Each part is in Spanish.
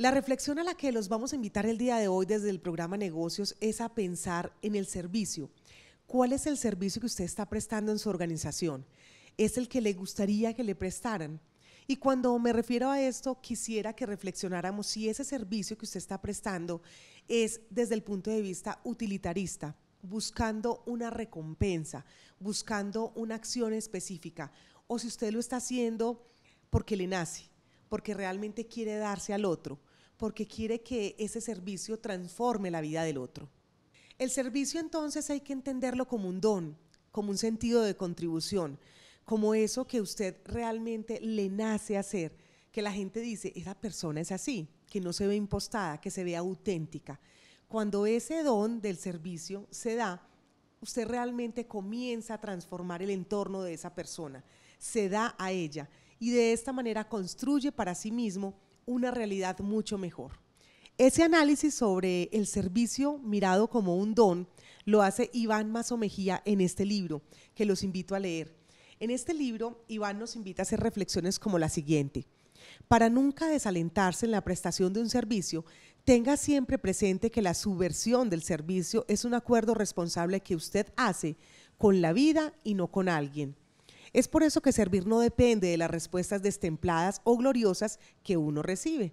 La reflexión a la que los vamos a invitar el día de hoy desde el programa Negocios es a pensar en el servicio. ¿Cuál es el servicio que usted está prestando en su organización? ¿Es el que le gustaría que le prestaran? Y cuando me refiero a esto, quisiera que reflexionáramos si ese servicio que usted está prestando es desde el punto de vista utilitarista, buscando una recompensa, buscando una acción específica, o si usted lo está haciendo porque le nace, porque realmente quiere darse al otro, porque quiere que ese servicio transforme la vida del otro. El servicio entonces hay que entenderlo como un don, como un sentido de contribución, como eso que usted realmente le nace hacer, que la gente dice, esa persona es así, que no se ve impostada, que se ve auténtica. Cuando ese don del servicio se da, usted realmente comienza a transformar el entorno de esa persona, se da a ella y de esta manera construye para sí mismo una realidad mucho mejor. Ese análisis sobre el servicio mirado como un don lo hace Iván Mazo en este libro, que los invito a leer. En este libro, Iván nos invita a hacer reflexiones como la siguiente. Para nunca desalentarse en la prestación de un servicio, tenga siempre presente que la subversión del servicio es un acuerdo responsable que usted hace con la vida y no con alguien. Es por eso que servir no depende de las respuestas destempladas o gloriosas que uno recibe.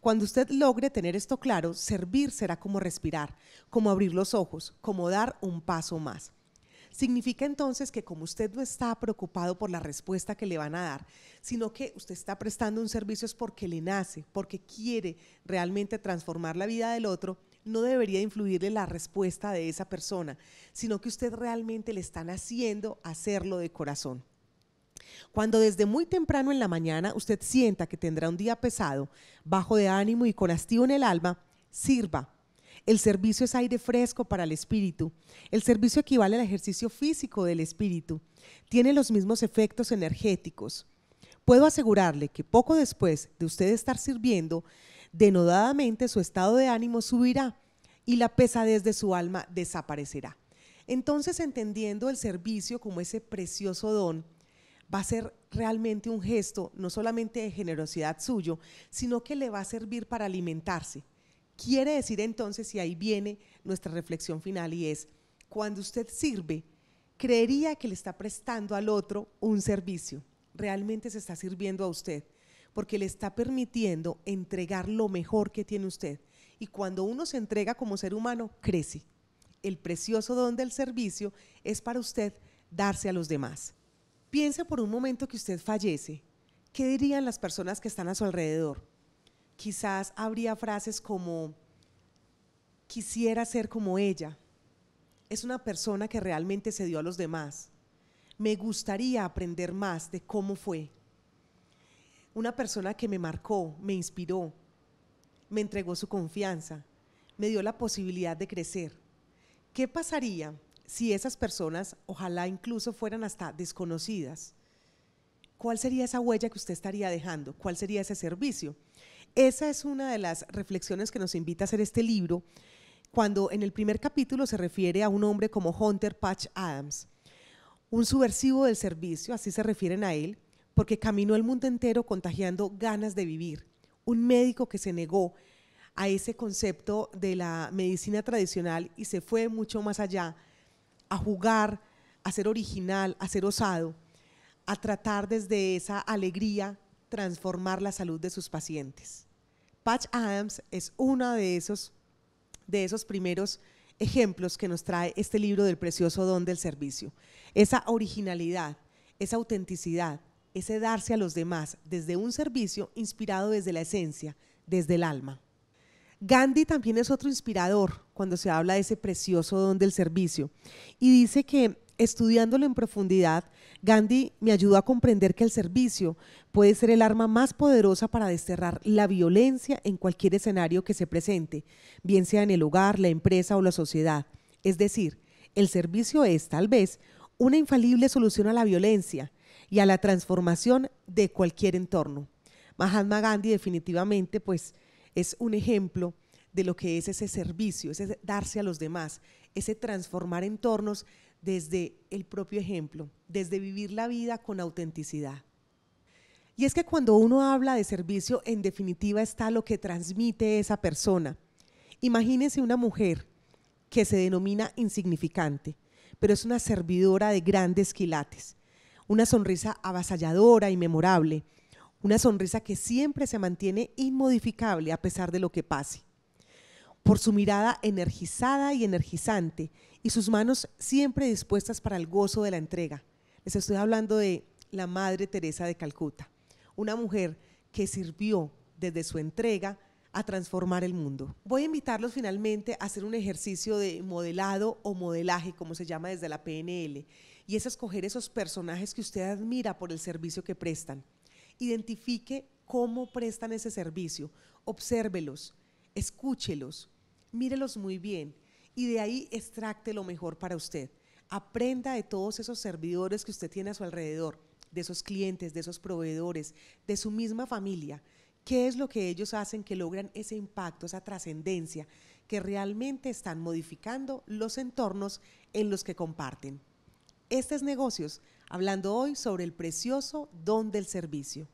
Cuando usted logre tener esto claro, servir será como respirar, como abrir los ojos, como dar un paso más. Significa entonces que como usted no está preocupado por la respuesta que le van a dar, sino que usted está prestando un servicio es porque le nace, porque quiere realmente transformar la vida del otro, no debería influirle la respuesta de esa persona, sino que usted realmente le están haciendo hacerlo de corazón. Cuando desde muy temprano en la mañana usted sienta que tendrá un día pesado, bajo de ánimo y con hastío en el alma, sirva. El servicio es aire fresco para el espíritu. El servicio equivale al ejercicio físico del espíritu. Tiene los mismos efectos energéticos. Puedo asegurarle que poco después de usted estar sirviendo, denodadamente su estado de ánimo subirá y la pesadez de su alma desaparecerá. Entonces, entendiendo el servicio como ese precioso don, va a ser realmente un gesto no solamente de generosidad suyo, sino que le va a servir para alimentarse. Quiere decir entonces, y ahí viene nuestra reflexión final, y es, cuando usted sirve, creería que le está prestando al otro un servicio. Realmente se está sirviendo a usted porque le está permitiendo entregar lo mejor que tiene usted. Y cuando uno se entrega como ser humano, crece. El precioso don del servicio es para usted darse a los demás. Piense por un momento que usted fallece. ¿Qué dirían las personas que están a su alrededor? Quizás habría frases como, quisiera ser como ella. Es una persona que realmente se dio a los demás. Me gustaría aprender más de cómo fue una persona que me marcó, me inspiró, me entregó su confianza, me dio la posibilidad de crecer. ¿Qué pasaría si esas personas, ojalá incluso fueran hasta desconocidas? ¿Cuál sería esa huella que usted estaría dejando? ¿Cuál sería ese servicio? Esa es una de las reflexiones que nos invita a hacer este libro, cuando en el primer capítulo se refiere a un hombre como Hunter Patch Adams, un subversivo del servicio, así se refieren a él, porque caminó el mundo entero contagiando ganas de vivir. Un médico que se negó a ese concepto de la medicina tradicional y se fue mucho más allá, a jugar, a ser original, a ser osado, a tratar desde esa alegría transformar la salud de sus pacientes. Patch Adams es uno de esos, de esos primeros ejemplos que nos trae este libro del precioso don del servicio. Esa originalidad, esa autenticidad, ese darse a los demás desde un servicio inspirado desde la esencia, desde el alma. Gandhi también es otro inspirador cuando se habla de ese precioso don del servicio y dice que estudiándolo en profundidad, Gandhi me ayudó a comprender que el servicio puede ser el arma más poderosa para desterrar la violencia en cualquier escenario que se presente, bien sea en el hogar, la empresa o la sociedad. Es decir, el servicio es, tal vez, una infalible solución a la violencia, y a la transformación de cualquier entorno. Mahatma Gandhi definitivamente pues es un ejemplo de lo que es ese servicio, ese darse a los demás, ese transformar entornos desde el propio ejemplo, desde vivir la vida con autenticidad. Y es que cuando uno habla de servicio, en definitiva está lo que transmite esa persona. Imagínense una mujer que se denomina insignificante, pero es una servidora de grandes quilates. Una sonrisa avasalladora y memorable. Una sonrisa que siempre se mantiene inmodificable a pesar de lo que pase. Por su mirada energizada y energizante y sus manos siempre dispuestas para el gozo de la entrega. Les estoy hablando de la Madre Teresa de Calcuta, una mujer que sirvió desde su entrega a transformar el mundo. Voy a invitarlos finalmente a hacer un ejercicio de modelado o modelaje, como se llama desde la PNL, y es escoger esos personajes que usted admira por el servicio que prestan. Identifique cómo prestan ese servicio, obsérvelos, escúchelos, mírelos muy bien y de ahí extracte lo mejor para usted. Aprenda de todos esos servidores que usted tiene a su alrededor, de esos clientes, de esos proveedores, de su misma familia. ¿Qué es lo que ellos hacen que logran ese impacto, esa trascendencia, que realmente están modificando los entornos en los que comparten? Este es Negocios, hablando hoy sobre el precioso don del servicio.